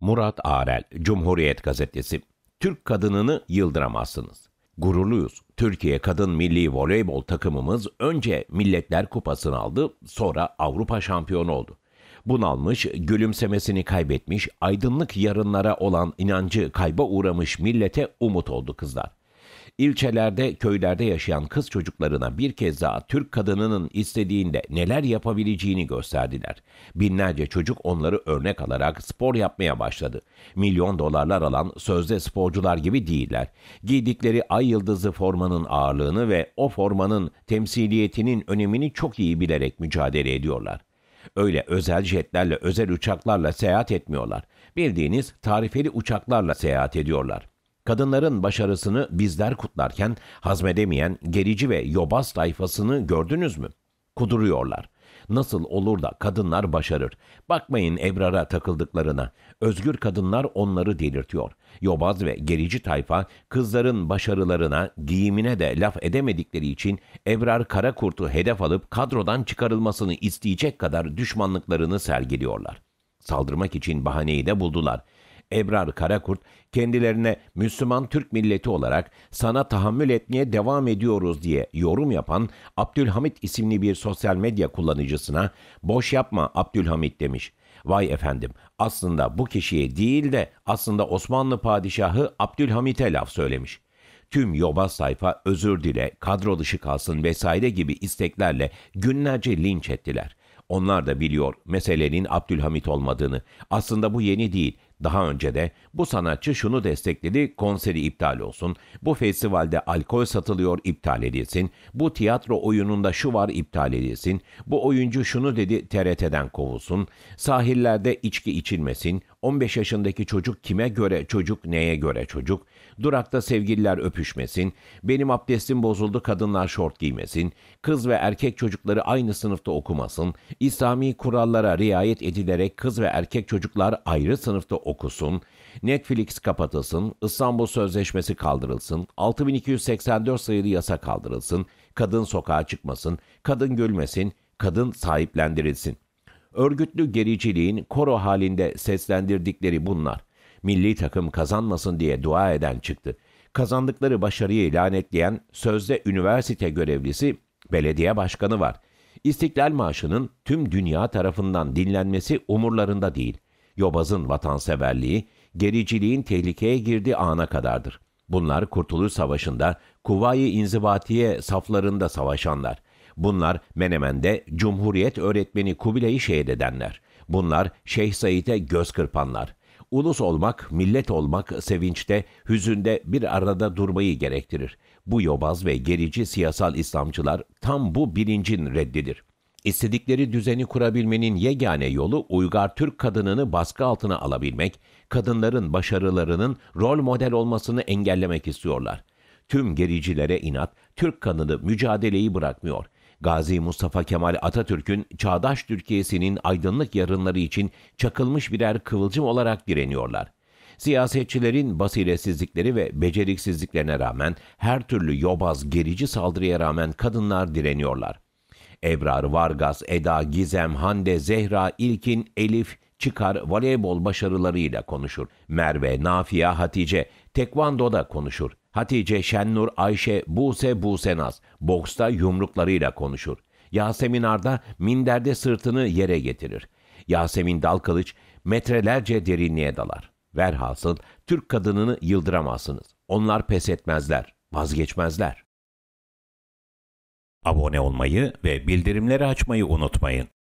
Murat Arel, Cumhuriyet Gazetesi. Türk kadınını yıldıramazsınız. Gururluyuz. Türkiye kadın milli voleybol takımımız önce Milletler Kupası'nı aldı, sonra Avrupa şampiyonu oldu. Bunalmış, gülümsemesini kaybetmiş, aydınlık yarınlara olan inancı kayba uğramış millete umut oldu kızlar. İlçelerde, köylerde yaşayan kız çocuklarına bir kez daha Türk kadınının istediğinde neler yapabileceğini gösterdiler. Binlerce çocuk onları örnek alarak spor yapmaya başladı. Milyon dolarlar alan sözde sporcular gibi değiller. Giydikleri ay yıldızı formanın ağırlığını ve o formanın temsiliyetinin önemini çok iyi bilerek mücadele ediyorlar. Öyle özel jetlerle, özel uçaklarla seyahat etmiyorlar. Bildiğiniz tarifeli uçaklarla seyahat ediyorlar. Kadınların başarısını bizler kutlarken hazmedemeyen gerici ve yobaz tayfasını gördünüz mü? Kuduruyorlar. Nasıl olur da kadınlar başarır? Bakmayın Ebrar'a takıldıklarına. Özgür kadınlar onları delirtiyor. Yobaz ve gerici tayfa kızların başarılarına, giyimine de laf edemedikleri için Ebrar Karakurt'u hedef alıp kadrodan çıkarılmasını isteyecek kadar düşmanlıklarını sergiliyorlar. Saldırmak için bahaneyi de buldular. Ebrar Karakurt kendilerine Müslüman Türk milleti olarak sana tahammül etmeye devam ediyoruz diye yorum yapan Abdülhamit isimli bir sosyal medya kullanıcısına boş yapma Abdülhamit demiş. Vay efendim aslında bu kişiye değil de aslında Osmanlı padişahı Abdülhamit'e laf söylemiş.'' tüm yoba sayfa özür dile, kadro dışı kalsın vesaire gibi isteklerle günlerce linç ettiler. Onlar da biliyor meselenin Abdülhamit olmadığını. Aslında bu yeni değil. Daha önce de bu sanatçı şunu destekledi, konseri iptal olsun, bu festivalde alkol satılıyor iptal edilsin, bu tiyatro oyununda şu var iptal edilsin, bu oyuncu şunu dedi TRT'den kovulsun, sahillerde içki içilmesin, 15 yaşındaki çocuk kime göre, çocuk neye göre çocuk? Durakta sevgililer öpüşmesin, benim abdestim bozuldu kadınlar şort giymesin, kız ve erkek çocukları aynı sınıfta okumasın, İslami kurallara riayet edilerek kız ve erkek çocuklar ayrı sınıfta okusun, Netflix kapatılsın, İstanbul Sözleşmesi kaldırılsın, 6284 sayılı yasa kaldırılsın, kadın sokağa çıkmasın, kadın gülmesin, kadın sahiplendirilsin.'' Örgütlü gericiliğin koro halinde seslendirdikleri bunlar. Milli takım kazanmasın diye dua eden çıktı. Kazandıkları başarıyı lanetleyen sözde üniversite görevlisi belediye başkanı var. İstiklal Marşı'nın tüm dünya tarafından dinlenmesi umurlarında değil. Yobaz'ın vatanseverliği, gericiliğin tehlikeye girdiği ana kadardır. Bunlar Kurtuluş Savaşı'nda Kuvayi İnzibatiye saflarında savaşanlar. Bunlar Menemen'de Cumhuriyet öğretmeni Kubilay'ı şehit edenler. Bunlar Şeyh Said'e göz kırpanlar. Ulus olmak, millet olmak sevinçte, hüzünde bir arada durmayı gerektirir. Bu yobaz ve gerici siyasal İslamcılar tam bu bilincin reddidir. İstedikleri düzeni kurabilmenin yegane yolu uygar Türk kadınını baskı altına alabilmek, kadınların başarılarının rol model olmasını engellemek istiyorlar. Tüm gericilere inat, Türk kanını mücadeleyi bırakmıyor. Gazi Mustafa Kemal Atatürk'ün çağdaş Türkiye'sinin aydınlık yarınları için çakılmış birer kıvılcım olarak direniyorlar. Siyasetçilerin basiretsizlikleri ve beceriksizliklerine rağmen her türlü yobaz gerici saldırıya rağmen kadınlar direniyorlar. Ebrar, Vargas, Eda, Gizem, Hande, Zehra, İlkin, Elif, Çıkar voleybol başarılarıyla konuşur. Merve, Nafia, Hatice, tekvandoda konuşur. Hatice, Şennur, Ayşe, Buse, Busenaz boksta yumruklarıyla konuşur. Yasemin Arda minderde sırtını yere getirir. Yasemin Dalkılıç metrelerce derinliğe dalar. Verhasıl Türk kadınını yıldıramazsınız. Onlar pes etmezler, vazgeçmezler. Abone olmayı ve bildirimleri açmayı unutmayın.